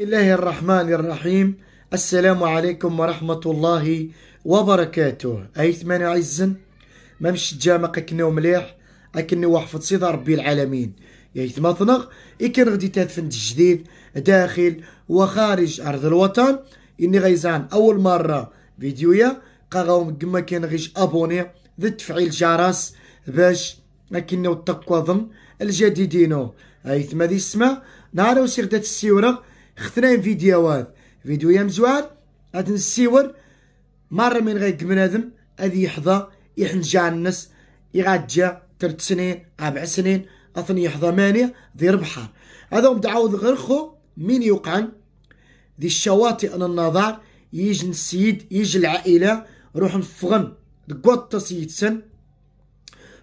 بسم الله الرحمن الرحيم السلام عليكم ورحمة الله وبركاته أيثمان عزا ما مش جامق كنو مليح أكنو وحفظ صيد ربي العالمين يا ثنغ إكن غدي تدفن جديد داخل وخارج أرض الوطن إني غيزان أول مرة فيديويا قاغاو كما كان غيش أبوني ذي تفعيل جرس باش أكنو تقوضم الجديدينو أيثما ذي السما نعرف سيردات السيورة خترين فيديوهات فيديو يا مزوار هاد السيور مرة من غير بنادم هذه يحظى جا الناس يغادجا تلت سنين أربع سنين أثني يحظى مانية ذي ربحار هذا متعود غير خو مين يوقعن ذي الشواطئ النظار يجي السيد يجي العائلة روح نفغم دقوطة سيد سن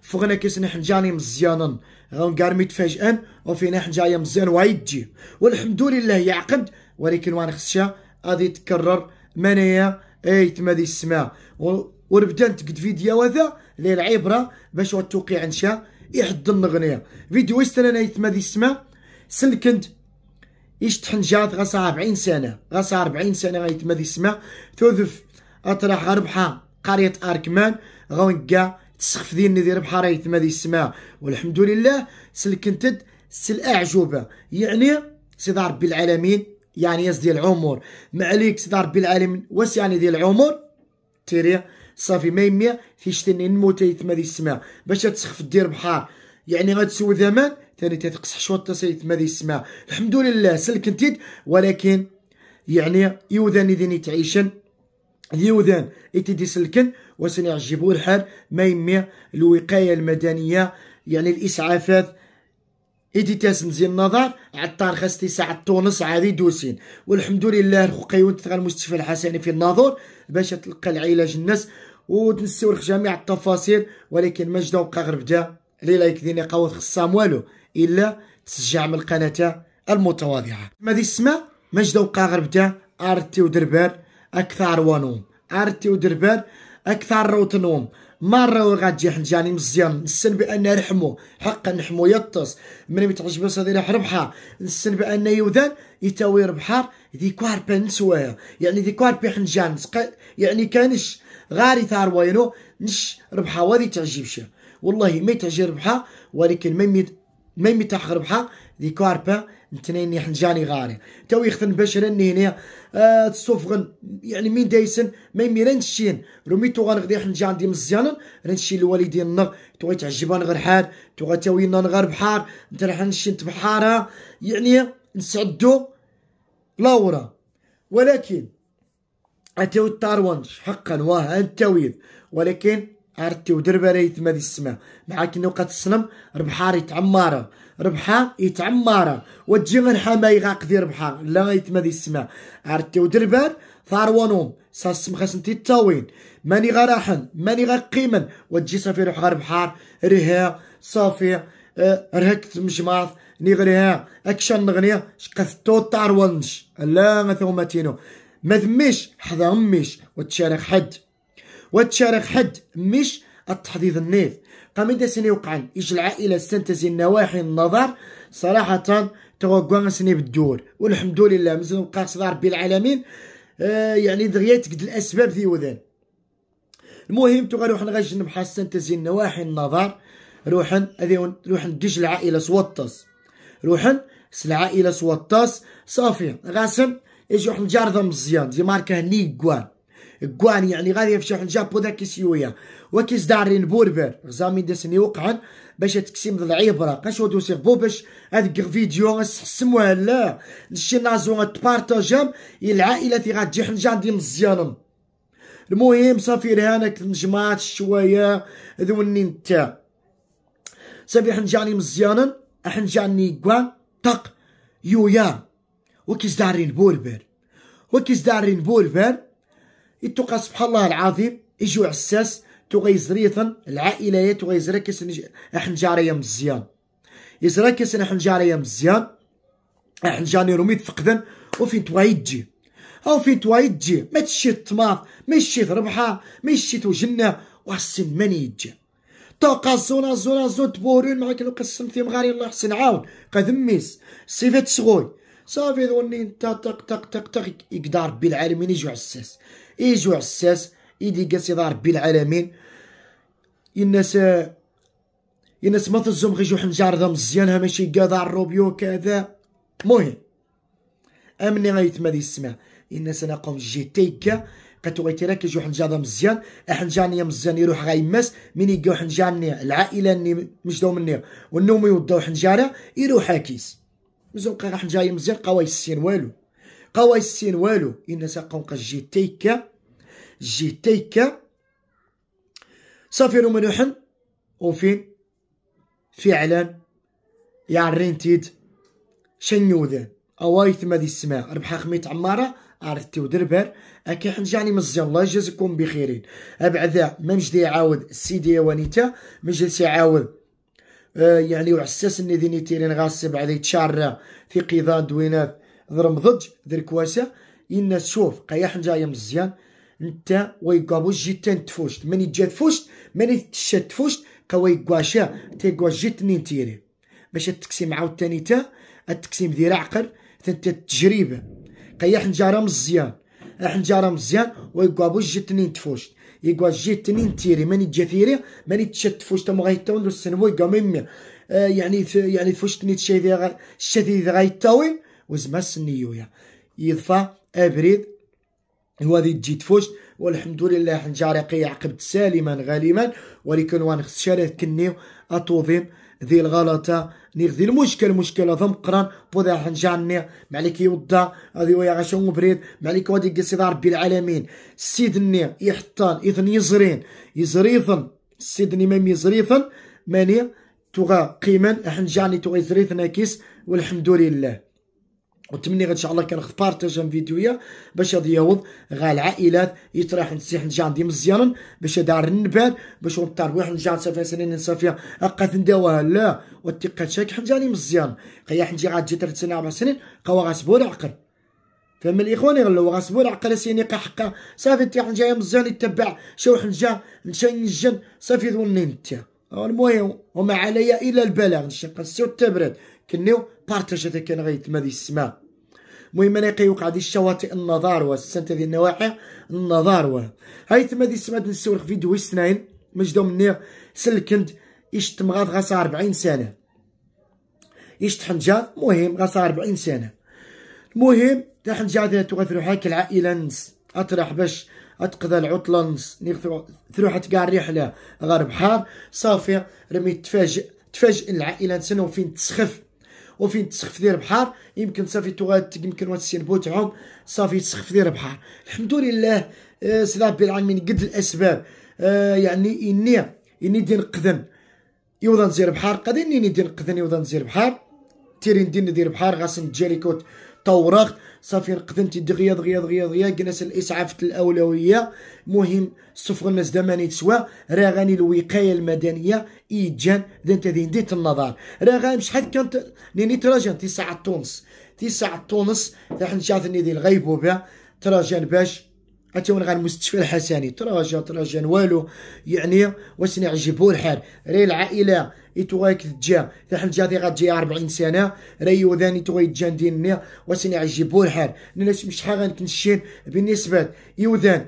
فوقنا كيسن حنجاني مزيانا غنكار متفاجئا وفينا حنجايه مزيان وايدجي والحمد لله يعقد ولكن وانا خصها غادي تكرر منايا تما دي السماء ونبدا نتقد فيديو هذا اللي العبره باش توقيع نشا يحد النغنيه فيديو استنى ايتما دي السماء سلكنت ايش تحنجات غاصا 40 سنه غاصا 40 سنه غايتما دي السماء توذف اطرح ربحه قريه اركمان غونكا السخف ديال ندير بحال راه يتما السماء والحمد لله سلكنتد سل اعجوبه يعني سيدي ربي العالمين يعني ياس ديال العمر ما عليك سيدي ربي العالمين واس يعني ديال العمر تيري صافي ما يميا فيش تنين نموت يتما السماء باش تسخف دير بحار يعني غتسوي زمان ثاني تتقصح شوط تسيت ماذا السماء الحمد لله سلكنتيد ولكن يعني يوذن ديني تعيشن اليودان يتدي سلكن وسن يعجبو الحال ما يمي الوقاية المدنية يعني الإسعافات إيدي تاسن النظر عطار خاص ساعة تونس عادي دوسين والحمد لله الخقيون تغى المستشفى الحسني في الناظور باش تلقى العلاج الناس وتنسيو جميع التفاصيل ولكن مجد وبقى غير بدا لي لايك دينا قوت خصام والو الا تسجع من القناه المتواضعه ما دي السما مجد وبقى غير بدا ارتي ودربال اكثر ونوم ارتي ودربر اكثر روتنوم مره وغادي حنجاني مزيان نسن بان رحمو حقا نحمو يطس من بس هذه رح ربحها نسن بان يوذن يتاوي ربحار ذي كوار نسواها يعني ذي كوار حنجان يعني كانش غاري ثار وينو نش ربحها وذي تعجبش والله ما تعجب ربحها ولكن ما ميم تاع ربحه دي كاربا نتنين حنجاني غاري تاوي يختن باش راني هنا آه، تصوفغن يعني مين دايسن ما رانشين روميتو غنغدي حنجان دي مزيانا رانشي نغ توغي غيتعجبان غير حاد تاوي نان غير بحار راح حنشين تبحارها يعني نسعدو لاورا ولكن اتاو التاروان حقا واه التاويل ولكن عرفتي ودربه يتما دي السماء مع كي نوقات الصنم ربحة يتعمارا ربحا يتعمارا وتجي من حماي غا دي ربحا لا يتما دي السماء عرفتي ودربان ثاروانهم ساسم خاسنتي تاوين ماني غا راحن ماني غا قيمن وتجي صافي روح غا ربحا ريها صافي اه رهكت مجمعث نغريها اكشن نغنيا شقث تو تاروانش لا ثوماتينو ما ذميش حدا اميش وتشارك حد وهاد التاريخ حد مش التحضيض النيف قام سني وقعن إيش العائلة استنتزي نواحي النظر صراحة توقعنا سني بالدور والحمد لله مازال نبقى ربي العالمين آه يعني دغيا قد الأسباب ذي وذان المهم تو غنروح نغش نبحث استنتزي نواحي النظر روحن هذه روحن ديج العائلة سوطس روحن العائلة سوطس صافي غاسم يجي واحد الجار مزيان زي ماركه نيكوان كواني يعني غادي يفشح الجابو ذاك السيويه وكيز دارين بوربر غزامي دسني وقعا باش تكسيم من العبره ودو سير بو باش هذاك فيديو غنسحسموها لا نشي نازو تبارطاجام العائله في غاتجي حنجان دي مزيانم المهم صافي رهانك نجمات شويه ذوني انت صافي حنجاني مزيانا حنجاني قوان طق يويا وكيز دارين بوربر وكيز دارين بوربر يتوقع سبحان الله العظيم يجيو عساس تغيزر يثن العائلة تغيزر احن جارية مزيان يزرا احن جارية مزيان حنجاني رومي تفقدن وفين تبغي تجي او فين تبغي تجي ما تشي الطماط ما تشي ربحة ما تشي وجنة وحسن من يجي توقع زونا زونا زون تبورون معاك لو قسمتي مغاري الله حسن عاون قدميس سيفات صغوي صافي دوني انت تق تق تق تق يقدر ربي العالمين يجوع عساس يجوع عساس يدي قاس يدار ربي العالمين الناس الناس ما تزوم غيجو حنجار ذا مزيانها ماشي قاضا الروبيو كذا مهم امني غايت ما يسمع الناس انا قوم جي تيكا وغيت راه كيجو حنجار مزيان حنجارني مزيان يروح غا يماس من يلقاو حنجارني العائله اللي مجدو مني والنوم يوضاو حنجاره يروح هاكيس مزنقه راح جاي مزيان قوايس السين والو قوايس السين والو ان ساقون جي تيكا جي تيكا صافي رومانوحن وفين فعلا رينتيد شنو ذا اوايت ما دي السماء ربحا خميت عماره عرفتي ودربر اكي حنجاني مزيان الله يجازيكم بخيرين ذا ما مجدي يعاود السيدي ونيتا مجلس يعاود آه، يعني وعساس ديني تيرين غاسب عادي تشارة في قيضان دوينات ضرم ضج ذر كواسة إن شوف قياح نجايا مزيان انت ويقابوش جيت تفوشت ماني جات فوشت ماني تشات فوشت قوي قواشا تيقوا جيتنين تيرين باش التقسيم عاود تاني تا التقسيم ذي عقل تنتا التجربة قياح نجارة مزيان راح نجارة مزيان ويقابوش نين تفوشت يقوا جيت تنين تيري ماني جثيري ماني تشت فوش تمو غاي تاون السنوي قاميمي آه يعني يعني فوش تني تشي الشتي غيتاوي وزما السنيويا يضفى ابريد هو وهذه تجي تفوش والحمد لله نجاري قي عقبت سالما غالما ولكن ونخسر كني اتوظيم ذي الغلطة نيغ ذي المشكل مشكلة ضم قران بودا حنجاني معليك يودا هذي ويا غشون مبريد معليك وادي قصيدة ربي العالمين سيدني يحطان إذن يزرين يزريثن سيدني مام يزريثن ماني توغا قيما حنجاني توغا يزريثن أكيس والحمد لله وتمني ان شاء الله كان غد فيديويا باش هاد يوض غا العائلات يتراح نسيح نجان دي مزيان باش دار النبال باش واحد نجان صافي سنين صافي اقات نداوها لا والتقات شاك حنجاني مزيان قيا حنجي غا تجي ثلاث سنين اربع سنين قوا غاسبور عقل فهم الاخوان يغلو غاسبور عقل سيني حقا صافي تي حنجايا مزيان يتبع شو حنجا نشان نجن صافي ذوني نتا أه، المهم وما علي الا البلاغ نشق السو التبرد كنيو بارتاج هذا كان غيتمادي السماء المهم انا كيوقع دي الشواطئ النظار والسنت ديال النواحي النظار و هاي تما دي سمعت في فيديو سنين مجدو مني سلكند يشت مغاد غاسا 40 سنه يشت حنجار مهم غاسا 40 سنه المهم تا حنجار ديالتو غتروح العائله نس اطرح باش اتقضى العطله نس تروح تقع الرحله غير بحار صافي رمي تفاجئ تفاجئ العائله سنه وفين تسخف وفين تسخف ديال البحر يمكن صافي توغات يمكن وتسينبو تاعهم صافي تسخف ديال البحر الحمد لله آه سلا ربي العالمين قد الاسباب آه، يعني اني اني ندير نقدن يوضا نزير بحر قد اني ندير نقدن يوضا نزير بحر تيري ندير ندير بحر غاسن جيريكوت كوت طورخت صافي رقدن دغيا دغيا دغيا دغيا جلس الاسعاف الاولويه مهم السفر الناس دماني تسوى راه غاني الوقايه المدنيه ايجان دانت هذه نديت النظر راه غاني شحال كانت نيني تراجان تسعة تونس تسعة تونس راح نشاتني ديال الغيبوبه تراجان باش وين غير المستشفى الحسني تراجع تراجع والو يعني واش نعجبو الحال راه العائله يتوغيك تجا تحل جاتي غتجي 40 سنه راه يوذاني توغي تجا ندير واش نعجبو الحال ناس مش حاجه كنشين بالنسبه يودان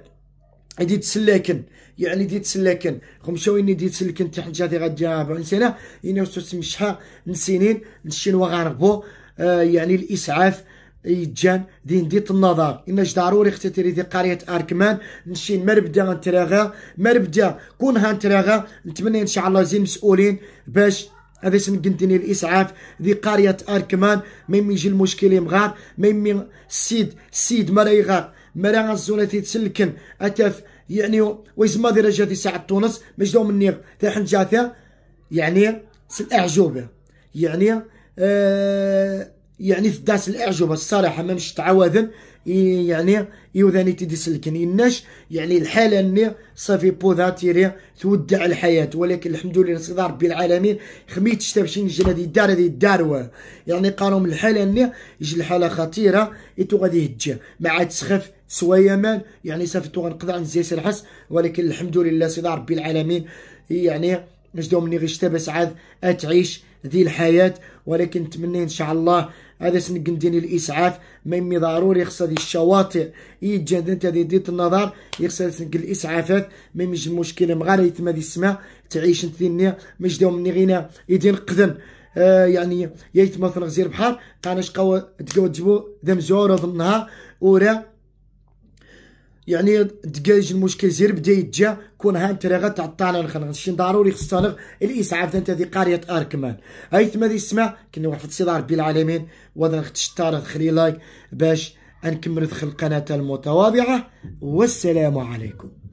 دي تسلاكن يعني دي تسلاكن خمشاويني دي تسلكن تحل جاتي غتجي 40 سنه وصلت تمشحا من سنين الشنوا غربو آه يعني الاسعاف يجان دين ديت النظر إناش ضروري ختي تيري دي قرية أركمان نشي مربدا نتراغا مربدا كون غنتراغا نتمنى إن شاء الله زين مسؤولين باش هذا سنقنتني الاسعاف ذي قريه اركمان ما يجي المشكل يمغار ما سيد السيد السيد مرا يغار مرا غزونا تيتسلكن اتاف يعني ويزما درجه دي ساعه تونس مجدو مني تاع حنجاثه يعني أعجوبة يعني آه يعني فداس الاعجوبه الصراحه ما مش تعوذن يعني يوذاني تدسلكن يناش يعني الحاله اني صافي بوذا تيري تودع الحياه ولكن الحمد لله صدى ربي العالمين خميت شتابشين نجم هذه الدار هذه الدار يعني قالوا الحاله اني يجي الحاله خطيره ايتو غادي يهجع ما عاد تسخف سوايا مال يعني صافي تو غنقدر نزيس الحس ولكن الحمد لله صدى ربي العالمين يعني باش دوم غير شتا باش عاد اتعيش ذي الحياة ولكن نتمنى ان شاء الله هذا ديني الاسعاف ميمي ضروري خص ذي الشواطئ يتجند انت هذه ديت النظر يخص سنق الاسعافات ميميش المشكلة مغارة يتما ذي السماء تعيش انت ذي مش دومني غينا يدين قذن آه يعني يتمثل غزير بحر قاناش قوى تقوى ذم دمزور النهار ورا يعني دقايج المشكل زير بدا يتجا كون هان تريغا تاع الطالان شي ضروري خصنا الاسعاف تاع هذه قريه اركمان هاي تما دي سمع كنا واحد سيدي ربي العالمين وهذا نختشتار خلي لايك باش نكمل دخل القناه المتواضعه والسلام عليكم